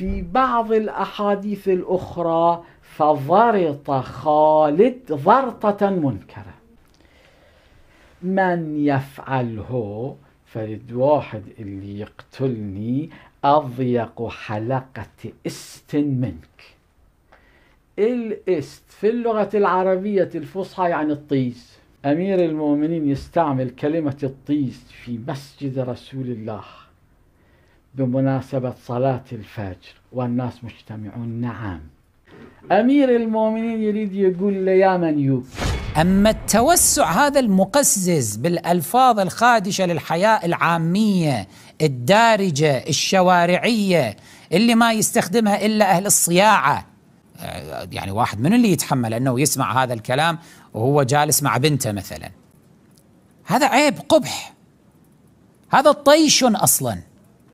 في بعض الأحاديث الأخرى فضرط خالد ضرطة منكرة من يفعله فرد واحد اللي يقتلني أضيق حلقة است منك الاست في اللغة العربية الفصحى يعني الطيس أمير المؤمنين يستعمل كلمة الطيس في مسجد رسول الله بمناسبة صلاة الفجر والناس مجتمعون نعم أمير المؤمنين يريد يقول لي يا من منيوب أما التوسع هذا المقزز بالألفاظ الخادشة للحياة العامية الدارجة الشوارعية اللي ما يستخدمها إلا أهل الصياعة آه، يعني واحد من اللي يتحمل أنه يسمع هذا الكلام وهو جالس مع بنته مثلا هذا عيب قبح هذا طيش أصلاً